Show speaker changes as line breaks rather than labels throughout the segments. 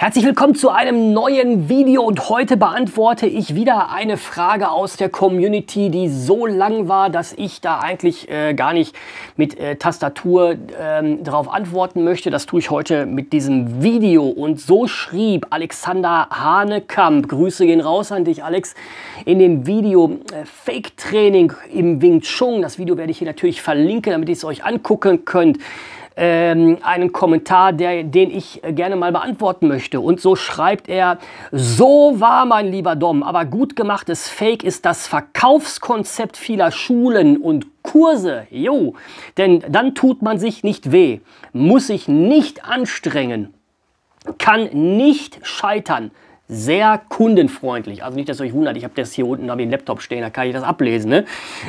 Herzlich willkommen zu einem neuen Video und heute beantworte ich wieder eine Frage aus der Community, die so lang war, dass ich da eigentlich äh, gar nicht mit äh, Tastatur ähm, darauf antworten möchte. Das tue ich heute mit diesem Video und so schrieb Alexander Hanekamp, Grüße gehen raus an dich Alex, in dem Video äh, Fake Training im Wing Chun. Das Video werde ich hier natürlich verlinken, damit ihr es euch angucken könnt ähm, einen Kommentar, der, den ich äh, gerne mal beantworten möchte. Und so schreibt er, so war mein lieber Dom, aber gut gemachtes Fake ist das Verkaufskonzept vieler Schulen und Kurse, jo, denn dann tut man sich nicht weh, muss sich nicht anstrengen, kann nicht scheitern sehr kundenfreundlich. Also nicht, dass ihr euch wundert, ich habe das hier unten, habe ich Laptop stehen, da kann ich das ablesen. Ne?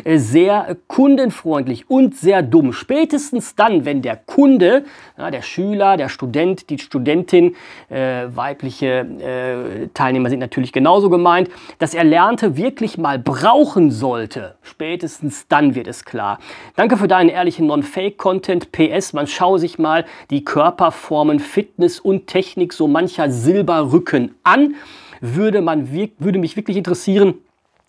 Äh, sehr kundenfreundlich und sehr dumm. Spätestens dann, wenn der Kunde, ja, der Schüler, der Student, die Studentin, äh, weibliche äh, Teilnehmer sind natürlich genauso gemeint, das Erlernte wirklich mal brauchen sollte. Spätestens dann wird es klar. Danke für deinen ehrlichen Non-Fake-Content. PS, man schaue sich mal die Körperformen, Fitness und Technik so mancher Silberrücken an würde, man, würde mich wirklich interessieren,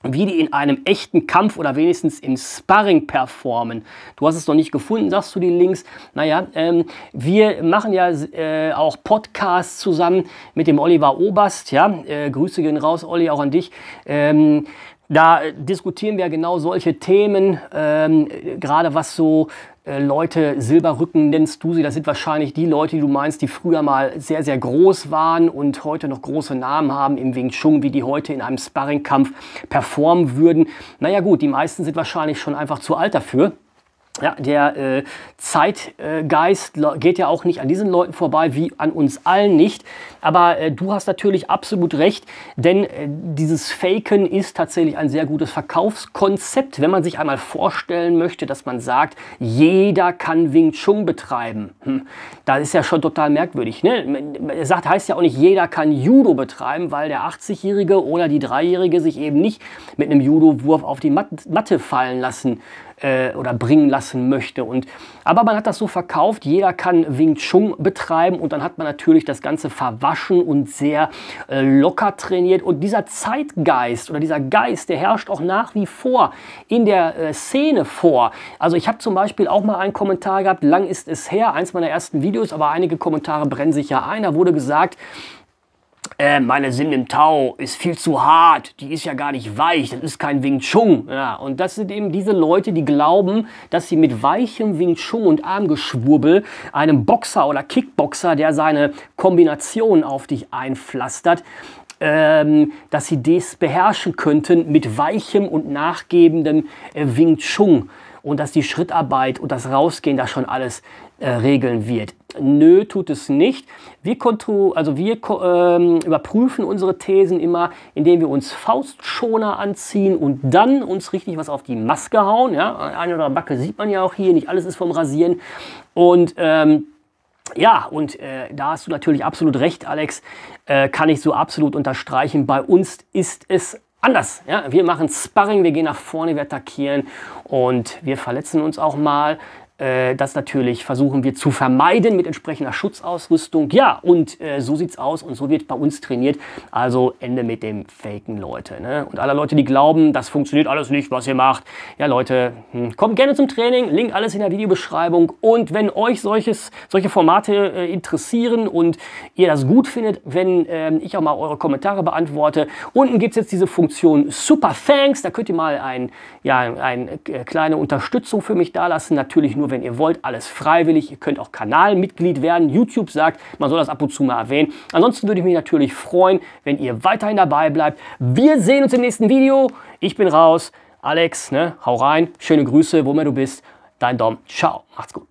wie die in einem echten Kampf oder wenigstens im Sparring performen. Du hast es noch nicht gefunden, sagst du die Links. Naja, ähm, wir machen ja äh, auch Podcasts zusammen mit dem Oliver Oberst. Ja, äh, Grüße gehen raus, Olli, auch an dich. Ähm, da äh, diskutieren wir genau solche Themen, ähm, gerade was so äh, Leute, Silberrücken nennst du sie, das sind wahrscheinlich die Leute, die du meinst, die früher mal sehr, sehr groß waren und heute noch große Namen haben im Wing Chun, wie die heute in einem Sparringkampf performen würden. Naja gut, die meisten sind wahrscheinlich schon einfach zu alt dafür. Ja, der äh, Zeitgeist äh, geht ja auch nicht an diesen Leuten vorbei, wie an uns allen nicht. Aber äh, du hast natürlich absolut recht, denn äh, dieses Faken ist tatsächlich ein sehr gutes Verkaufskonzept, wenn man sich einmal vorstellen möchte, dass man sagt, jeder kann Wing Chun betreiben. Hm, das ist ja schon total merkwürdig. Ne? Er sagt, heißt ja auch nicht, jeder kann Judo betreiben, weil der 80-Jährige oder die Dreijährige sich eben nicht mit einem Judo-Wurf auf die Matte fallen lassen äh, oder bringen lassen möchte. Und, aber man hat das so verkauft, jeder kann Wing Chun betreiben und dann hat man natürlich das Ganze verwaschen und sehr äh, locker trainiert. Und dieser Zeitgeist oder dieser Geist, der herrscht auch nach wie vor in der äh, Szene vor. Also ich habe zum Beispiel auch mal einen Kommentar gehabt, lang ist es her, eins meiner ersten Videos, aber einige Kommentare brennen sich ja ein. Da wurde gesagt, äh, meine Sinn im Tau ist viel zu hart, die ist ja gar nicht weich, das ist kein Wing Chun. Ja, und das sind eben diese Leute, die glauben, dass sie mit weichem Wing Chun und Armgeschwurbel einem Boxer oder Kickboxer, der seine Kombination auf dich einpflastert, ähm, dass sie das beherrschen könnten mit weichem und nachgebendem äh, Wing Chun und dass die Schrittarbeit und das Rausgehen das schon alles äh, regeln wird. Nö, tut es nicht. Wir, also wir ähm, überprüfen unsere Thesen immer, indem wir uns Faustschoner anziehen und dann uns richtig was auf die Maske hauen. Ja? Eine oder andere Backe sieht man ja auch hier, nicht alles ist vom Rasieren. Und ähm, ja, und äh, da hast du natürlich absolut recht, Alex. Äh, kann ich so absolut unterstreichen. Bei uns ist es anders. Ja? Wir machen Sparring, wir gehen nach vorne, wir attackieren und wir verletzen uns auch mal. Äh, das natürlich versuchen wir zu vermeiden mit entsprechender Schutzausrüstung. Ja, und äh, so es aus und so wird bei uns trainiert. Also Ende mit dem faken Leute. Ne? Und alle Leute, die glauben, das funktioniert alles nicht, was ihr macht. Ja, Leute, hm, kommt gerne zum Training. Link alles in der Videobeschreibung. Und wenn euch solches, solche Formate äh, interessieren und ihr das gut findet, wenn äh, ich auch mal eure Kommentare beantworte, unten gibt es jetzt diese Funktion Super Thanks. Da könnt ihr mal ein, ja, eine äh, kleine Unterstützung für mich dalassen. Natürlich nur wenn ihr wollt, alles freiwillig. Ihr könnt auch Kanalmitglied werden. YouTube sagt, man soll das ab und zu mal erwähnen. Ansonsten würde ich mich natürlich freuen, wenn ihr weiterhin dabei bleibt. Wir sehen uns im nächsten Video. Ich bin raus. Alex, ne, hau rein. Schöne Grüße, wo immer du bist. Dein Dom. Ciao. Macht's gut.